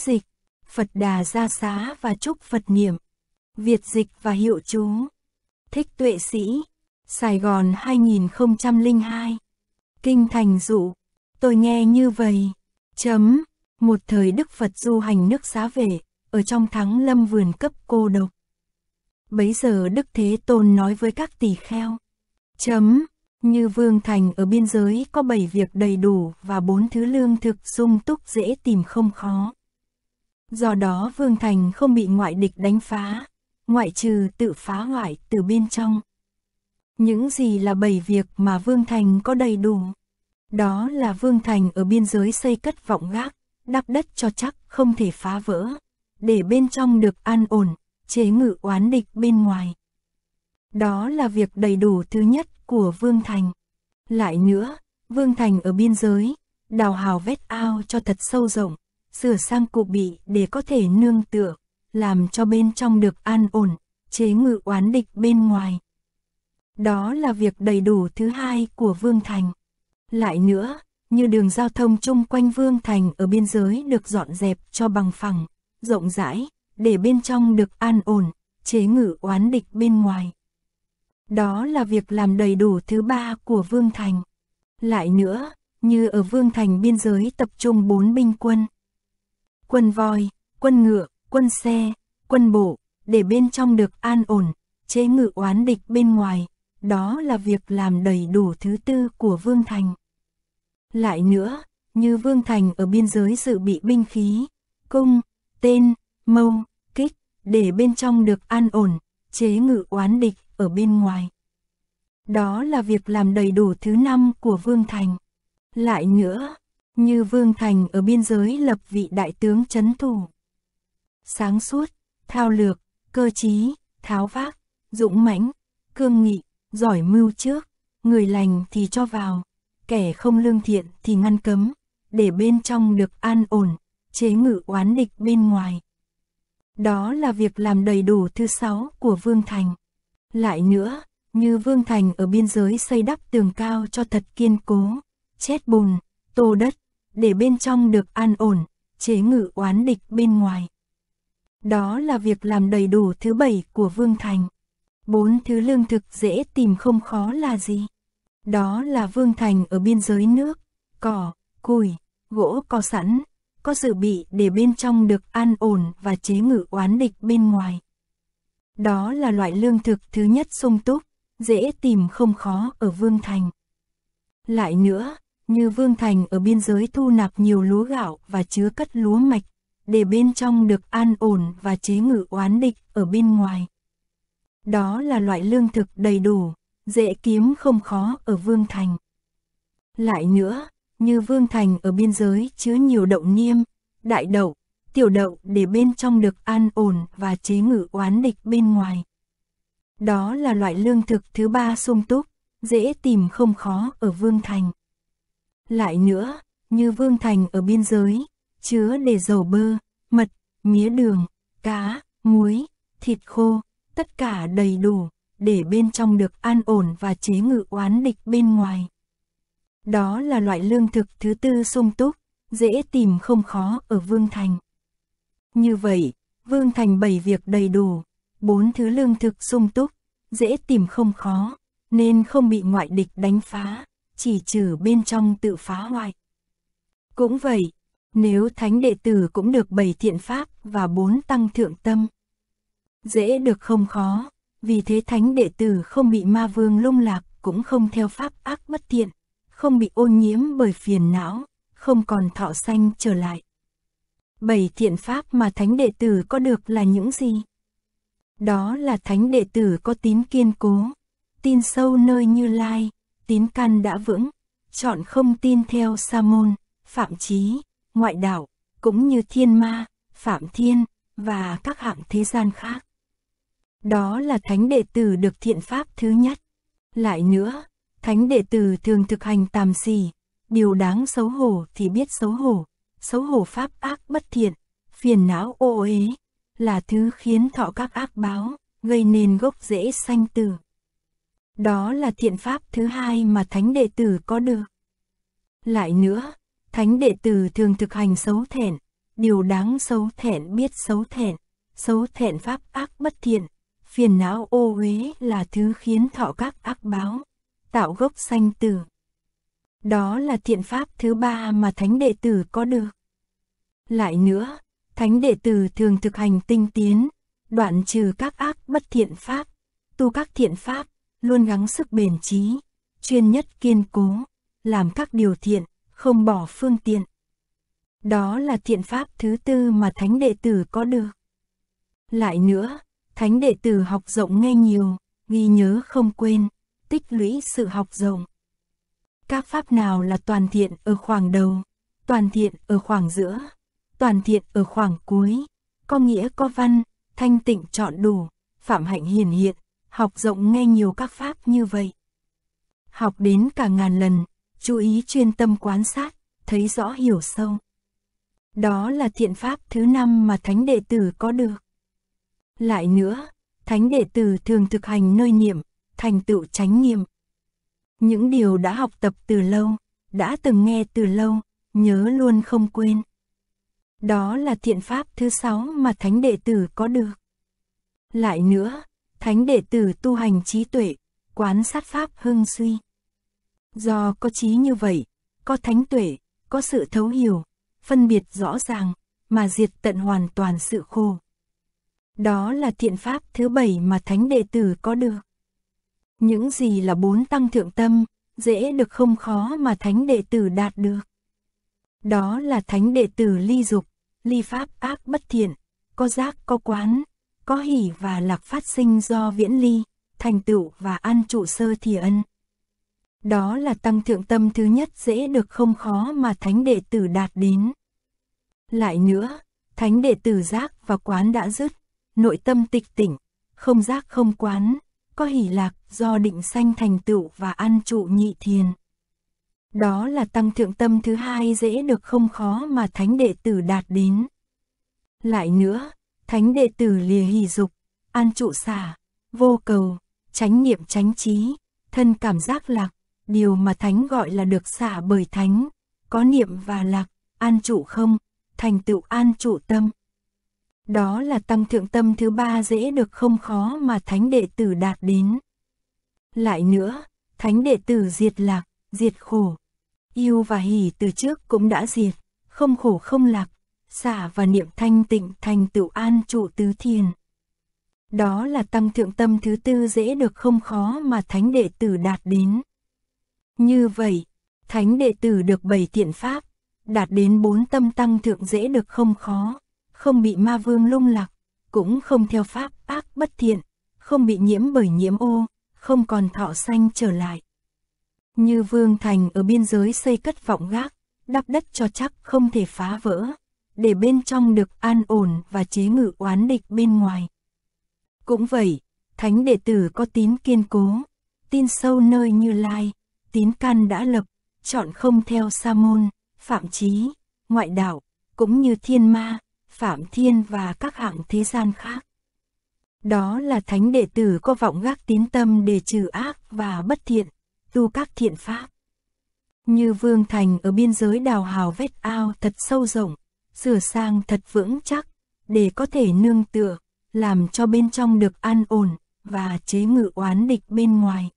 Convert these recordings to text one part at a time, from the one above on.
dịch, Phật Đà Gia Xá và chúc Phật Niệm, Việt Dịch và Hiệu Chú, Thích Tuệ Sĩ, Sài Gòn 2002, Kinh Thành Dụ, tôi nghe như vậy, chấm, một thời Đức Phật du hành nước xá về, ở trong thắng lâm vườn cấp cô độc. Bấy giờ Đức Thế Tôn nói với các tỳ kheo, chấm, như Vương Thành ở biên giới có bảy việc đầy đủ và bốn thứ lương thực sung túc dễ tìm không khó. Do đó Vương Thành không bị ngoại địch đánh phá, ngoại trừ tự phá hoại từ bên trong. Những gì là bảy việc mà Vương Thành có đầy đủ? Đó là Vương Thành ở biên giới xây cất vọng gác, đắp đất cho chắc không thể phá vỡ, để bên trong được an ổn, chế ngự oán địch bên ngoài. Đó là việc đầy đủ thứ nhất của Vương Thành. Lại nữa, Vương Thành ở biên giới, đào hào vét ao cho thật sâu rộng, sửa sang cụ bị để có thể nương tựa, làm cho bên trong được an ổn, chế ngự oán địch bên ngoài. Đó là việc đầy đủ thứ hai của Vương Thành. Lại nữa, như đường giao thông chung quanh Vương Thành ở biên giới được dọn dẹp cho bằng phẳng, rộng rãi, để bên trong được an ổn, chế ngự oán địch bên ngoài. Đó là việc làm đầy đủ thứ ba của Vương Thành. Lại nữa, như ở Vương Thành biên giới tập trung bốn binh quân, quân voi, quân ngựa, quân xe, quân bộ, để bên trong được an ổn, chế ngự oán địch bên ngoài, đó là việc làm đầy đủ thứ tư của Vương Thành. Lại nữa, như Vương Thành ở biên giới dự bị binh khí, cung, tên, mâu, kích, để bên trong được an ổn, chế ngự oán địch ở bên ngoài. Đó là việc làm đầy đủ thứ năm của Vương Thành. Lại nữa, như Vương Thành ở biên giới lập vị đại tướng chấn thủ. Sáng suốt, thao lược, cơ trí, tháo vác, dũng mãnh, cương nghị, giỏi mưu trước, người lành thì cho vào, kẻ không lương thiện thì ngăn cấm, để bên trong được an ổn, chế ngự oán địch bên ngoài. Đó là việc làm đầy đủ thứ sáu của Vương Thành. Lại nữa, như Vương Thành ở biên giới xây đắp tường cao cho thật kiên cố, chết bùn, tô đất, để bên trong được an ổn, chế ngự oán địch bên ngoài. Đó là việc làm đầy đủ thứ bảy của Vương Thành. Bốn thứ lương thực dễ tìm không khó là gì? Đó là Vương Thành ở biên giới nước, cỏ, củi, gỗ có sẵn, có dự bị để bên trong được an ổn và chế ngự oán địch bên ngoài. Đó là loại lương thực thứ nhất sung túc, dễ tìm không khó ở Vương Thành. Lại nữa, như Vương Thành ở biên giới thu nạp nhiều lúa gạo và chứa cất lúa mạch, để bên trong được an ổn và chế ngự oán địch ở bên ngoài. Đó là loại lương thực đầy đủ, dễ kiếm không khó ở Vương Thành. Lại nữa, như Vương Thành ở biên giới chứa nhiều đậu niêm, đại đậu, tiểu đậu để bên trong được an ổn và chế ngự oán địch bên ngoài. Đó là loại lương thực thứ ba sung túc, dễ tìm không khó ở Vương Thành. Lại nữa, như Vương Thành ở biên giới, chứa để dầu bơ, mật, mía đường, cá, muối, thịt khô, tất cả đầy đủ, để bên trong được an ổn và chế ngự oán địch bên ngoài. Đó là loại lương thực thứ tư sung túc, dễ tìm không khó ở Vương Thành. Như vậy, Vương Thành bảy việc đầy đủ, bốn thứ lương thực sung túc, dễ tìm không khó, nên không bị ngoại địch đánh phá chỉ trừ bên trong tự phá hoại. Cũng vậy, nếu thánh đệ tử cũng được bảy thiện pháp và bốn tăng thượng tâm. Dễ được không khó, vì thế thánh đệ tử không bị ma vương lung lạc, cũng không theo pháp ác bất thiện, không bị ô nhiễm bởi phiền não, không còn thọ sanh trở lại. Bảy thiện pháp mà thánh đệ tử có được là những gì? Đó là thánh đệ tử có tín kiên cố, tin sâu nơi như lai, tín căn đã vững, chọn không tin theo sa môn, phạm chí, ngoại đạo, cũng như thiên ma, phạm thiên, và các hạng thế gian khác. Đó là thánh đệ tử được thiện pháp thứ nhất. Lại nữa, thánh đệ tử thường thực hành tàm xì, điều đáng xấu hổ thì biết xấu hổ, xấu hổ pháp ác bất thiện, phiền não ô uế là thứ khiến thọ các ác báo, gây nên gốc rễ sanh tử. Đó là thiện pháp thứ hai mà thánh đệ tử có được. Lại nữa, thánh đệ tử thường thực hành xấu thẹn, điều đáng xấu thẹn biết xấu thẹn, xấu thẹn pháp ác bất thiện, phiền não ô uế là thứ khiến thọ các ác báo, tạo gốc sanh tử. Đó là thiện pháp thứ ba mà thánh đệ tử có được. Lại nữa, thánh đệ tử thường thực hành tinh tiến, đoạn trừ các ác bất thiện pháp, tu các thiện pháp, luôn gắng sức bền trí, chuyên nhất kiên cố, làm các điều thiện, không bỏ phương tiện. Đó là thiện pháp thứ tư mà thánh đệ tử có được. Lại nữa, thánh đệ tử học rộng nghe nhiều, ghi nhớ không quên, tích lũy sự học rộng. Các pháp nào là toàn thiện ở khoảng đầu, toàn thiện ở khoảng giữa, toàn thiện ở khoảng cuối, có nghĩa có văn, thanh tịnh chọn đủ, phạm hạnh hiền hiện, học rộng nghe nhiều các pháp như vậy. Học đến cả ngàn lần, chú ý chuyên tâm quan sát, thấy rõ hiểu sâu. Đó là thiện pháp thứ năm mà thánh đệ tử có được. Lại nữa, thánh đệ tử thường thực hành nơi niệm, thành tựu chánh niệm. Những điều đã học tập từ lâu, đã từng nghe từ lâu, nhớ luôn không quên. Đó là thiện pháp thứ sáu mà thánh đệ tử có được. Lại nữa, Thánh đệ tử tu hành trí tuệ, quán sát pháp hưng suy. Do có trí như vậy, có thánh tuệ, có sự thấu hiểu, phân biệt rõ ràng, mà diệt tận hoàn toàn sự khô. Đó là thiện pháp thứ bảy mà thánh đệ tử có được. Những gì là bốn tăng thượng tâm, dễ được không khó mà thánh đệ tử đạt được. Đó là thánh đệ tử ly dục, ly pháp ác bất thiện, có giác có quán, có hỷ và lạc phát sinh do viễn ly, thành tựu và an trụ sơ thì ân. Đó là tăng thượng tâm thứ nhất dễ được không khó mà thánh đệ tử đạt đến. Lại nữa, thánh đệ tử giác và quán đã dứt, nội tâm tịch tỉnh, không giác không quán, có hỷ lạc do định sanh thành tựu và an trụ nhị thiền. Đó là tăng thượng tâm thứ hai dễ được không khó mà thánh đệ tử đạt đến. Lại nữa, thánh đệ tử lìa hỷ dục, an trụ xả, vô cầu, chánh niệm chánh trí, thân cảm giác lạc, điều mà thánh gọi là được xả bởi thánh, có niệm và lạc, an trụ không, thành tựu an trụ tâm. Đó là tăng thượng tâm thứ ba dễ được không khó mà thánh đệ tử đạt đến. Lại nữa, thánh đệ tử diệt lạc, diệt khổ. Yêu và hỉ từ trước cũng đã diệt, không khổ không lạc, xả và niệm thanh tịnh thành tựu an trụ tứ thiền. Đó là tăng thượng tâm thứ tư dễ được không khó mà thánh đệ tử đạt đến. Như vậy, thánh đệ tử được bảy thiện pháp, đạt đến bốn tâm tăng thượng dễ được không khó, không bị ma vương lung lạc, cũng không theo pháp ác bất thiện, không bị nhiễm bởi nhiễm ô, không còn thọ xanh trở lại. Như vương thành ở biên giới xây cất vọng gác, đắp đất cho chắc không thể phá vỡ để bên trong được an ổn và chế ngự oán địch bên ngoài. Cũng vậy, thánh đệ tử có tín kiên cố, tin sâu nơi như lai, tín căn đã lập, chọn không theo sa môn, phạm chí ngoại đạo, cũng như thiên ma, phạm thiên và các hạng thế gian khác. Đó là thánh đệ tử có vọng gác tín tâm để trừ ác và bất thiện, tu các thiện pháp. Như Vương Thành ở biên giới đào hào vết ao thật sâu rộng, sửa sang thật vững chắc, để có thể nương tựa, làm cho bên trong được an ổn, và chế ngự oán địch bên ngoài.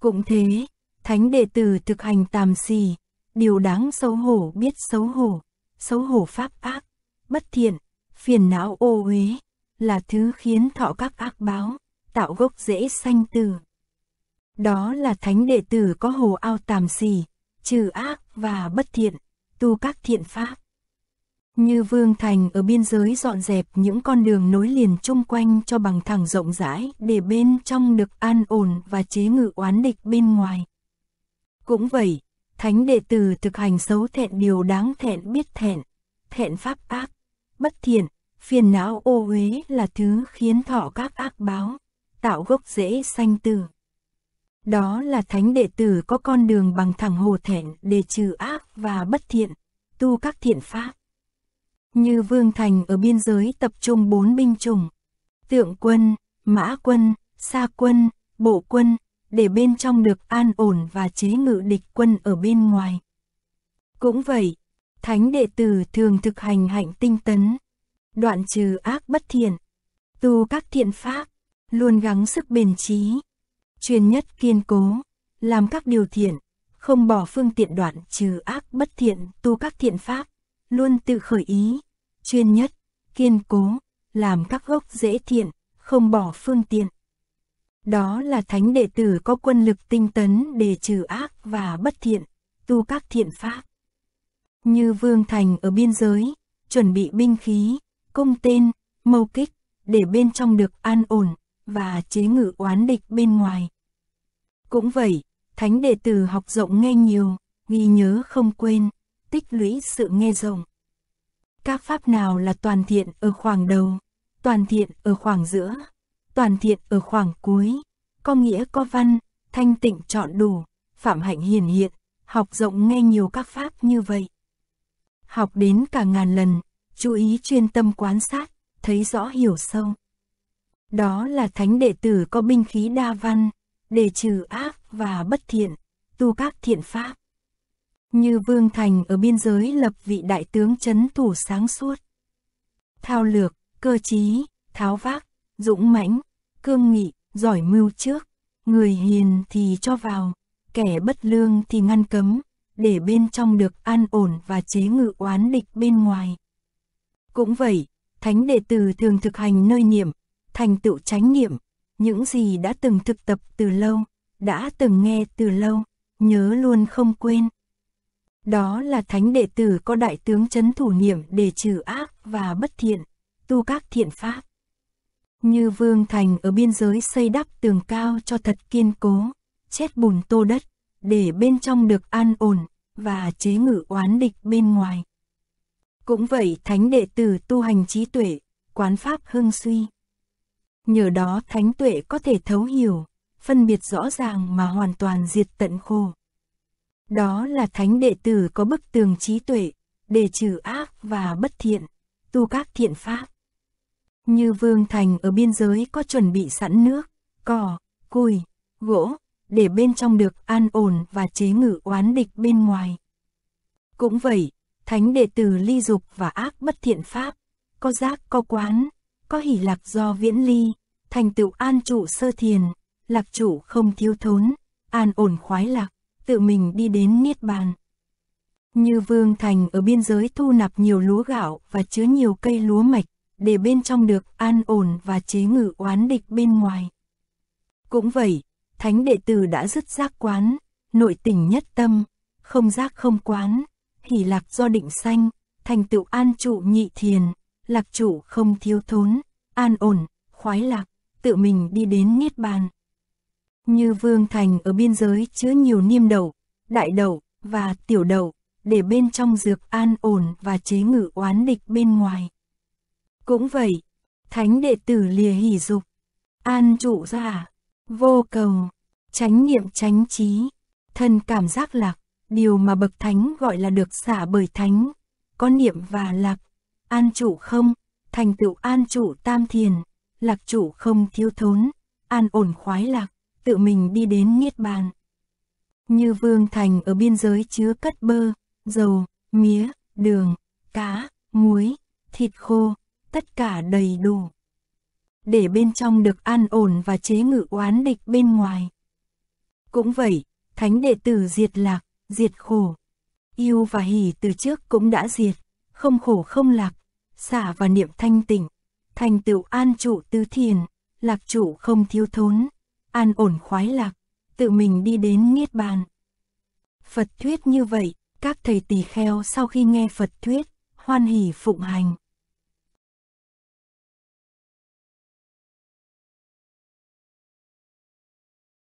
Cũng thế, thánh đệ tử thực hành tàm xì, điều đáng xấu hổ biết xấu hổ, xấu hổ pháp ác, bất thiện, phiền não ô uế là thứ khiến thọ các ác báo, tạo gốc rễ sanh tử. Đó là thánh đệ tử có hồ ao tàm xì, trừ ác và bất thiện, tu các thiện pháp. Như Vương Thành ở biên giới dọn dẹp những con đường nối liền chung quanh cho bằng thẳng rộng rãi để bên trong được an ổn và chế ngự oán địch bên ngoài. Cũng vậy, thánh đệ tử thực hành xấu thẹn điều đáng thẹn biết thẹn, thẹn pháp ác, bất thiện, phiền não ô uế là thứ khiến thọ các ác báo, tạo gốc rễ sanh tử. Đó là thánh đệ tử có con đường bằng thẳng hồ thẹn để trừ ác và bất thiện, tu các thiện pháp. Như Vương Thành ở biên giới tập trung bốn binh chủng, tượng quân, mã quân, xa quân, bộ quân, để bên trong được an ổn và chế ngự địch quân ở bên ngoài. Cũng vậy, thánh đệ tử thường thực hành hạnh tinh tấn, đoạn trừ ác bất thiện, tu các thiện pháp, luôn gắng sức bền trí, truyền nhất kiên cố, làm các điều thiện, không bỏ phương tiện đoạn trừ ác bất thiện, tu các thiện pháp, luôn tự khởi ý, chuyên nhất, kiên cố, làm các gốc dễ thiện, không bỏ phương tiện. Đó là thánh đệ tử có quân lực tinh tấn để trừ ác và bất thiện, tu các thiện pháp. Như Vương Thành ở biên giới, chuẩn bị binh khí, công tên, mâu kích, để bên trong được an ổn, và chế ngự oán địch bên ngoài. Cũng vậy, thánh đệ tử học rộng nghe nhiều, ghi nhớ không quên tích lũy sự nghe rộng. Các pháp nào là toàn thiện ở khoảng đầu, toàn thiện ở khoảng giữa, toàn thiện ở khoảng cuối, có nghĩa có văn, thanh tịnh chọn đủ, phạm hạnh hiển hiện, học rộng nghe nhiều các pháp như vậy. Học đến cả ngàn lần, chú ý chuyên tâm quan sát, thấy rõ hiểu sâu. Đó là thánh đệ tử có binh khí đa văn, để trừ ác và bất thiện, tu các thiện pháp. Như Vương Thành ở biên giới lập vị đại tướng chấn thủ sáng suốt. Thao lược, cơ trí, tháo vác, dũng mãnh, cương nghị, giỏi mưu trước. Người hiền thì cho vào, kẻ bất lương thì ngăn cấm, để bên trong được an ổn và chế ngự oán địch bên ngoài. Cũng vậy, thánh đệ tử thường thực hành nơi niệm, thành tựu chánh niệm, những gì đã từng thực tập từ lâu, đã từng nghe từ lâu, nhớ luôn không quên. Đó là thánh đệ tử có đại tướng chấn thủ niệm để trừ ác và bất thiện, tu các thiện pháp. Như vương thành ở biên giới xây đắp tường cao cho thật kiên cố, chết bùn tô đất, để bên trong được an ổn, và chế ngự oán địch bên ngoài. Cũng vậy thánh đệ tử tu hành trí tuệ, quán pháp hưng suy. Nhờ đó thánh tuệ có thể thấu hiểu, phân biệt rõ ràng mà hoàn toàn diệt tận khổ. Đó là thánh đệ tử có bức tường trí tuệ, để trừ ác và bất thiện, tu các thiện pháp. Như Vương Thành ở biên giới có chuẩn bị sẵn nước, cỏ, cùi, gỗ, để bên trong được an ổn và chế ngự oán địch bên ngoài. Cũng vậy, thánh đệ tử ly dục và ác bất thiện pháp, có giác có quán, có hỷ lạc do viễn ly, thành tựu an trụ sơ thiền, lạc trụ không thiếu thốn, an ổn khoái lạc tự mình đi đến Niết Bàn. Như Vương Thành ở biên giới thu nạp nhiều lúa gạo và chứa nhiều cây lúa mạch, để bên trong được an ổn và chế ngự oán địch bên ngoài. Cũng vậy, thánh đệ tử đã dứt giác quán, nội tình nhất tâm, không giác không quán, hỷ lạc do định sanh, thành tựu an trụ nhị thiền, lạc trụ không thiếu thốn, an ổn, khoái lạc, tự mình đi đến Niết Bàn. Như Vương Thành ở biên giới chứa nhiều niêm đậu, đại đậu và tiểu đậu, để bên trong dược an ổn và chế ngự oán địch bên ngoài. Cũng vậy, thánh đệ tử lìa hỉ dục, an trụ giả, vô cầu, tránh niệm tránh trí, thân cảm giác lạc, điều mà bậc thánh gọi là được xả bởi thánh, có niệm và lạc, an trụ không, thành tựu an trụ tam thiền, lạc trụ không thiếu thốn, an ổn khoái lạc tự mình đi đến Niết Bàn. Như Vương Thành ở biên giới chứa cất bơ, dầu, mía, đường, cá, muối, thịt khô, tất cả đầy đủ. Để bên trong được an ổn và chế ngự oán địch bên ngoài. Cũng vậy, thánh đệ tử diệt lạc, diệt khổ. Yêu và hỉ từ trước cũng đã diệt, không khổ không lạc, xả và niệm thanh tịnh, thành tựu an trụ tứ thiền, lạc trụ không thiếu thốn an ổn khoái lạc, tự mình đi đến Niết Bàn. Phật thuyết như vậy, các thầy tỳ kheo sau khi nghe Phật thuyết, hoan hỷ phụng hành.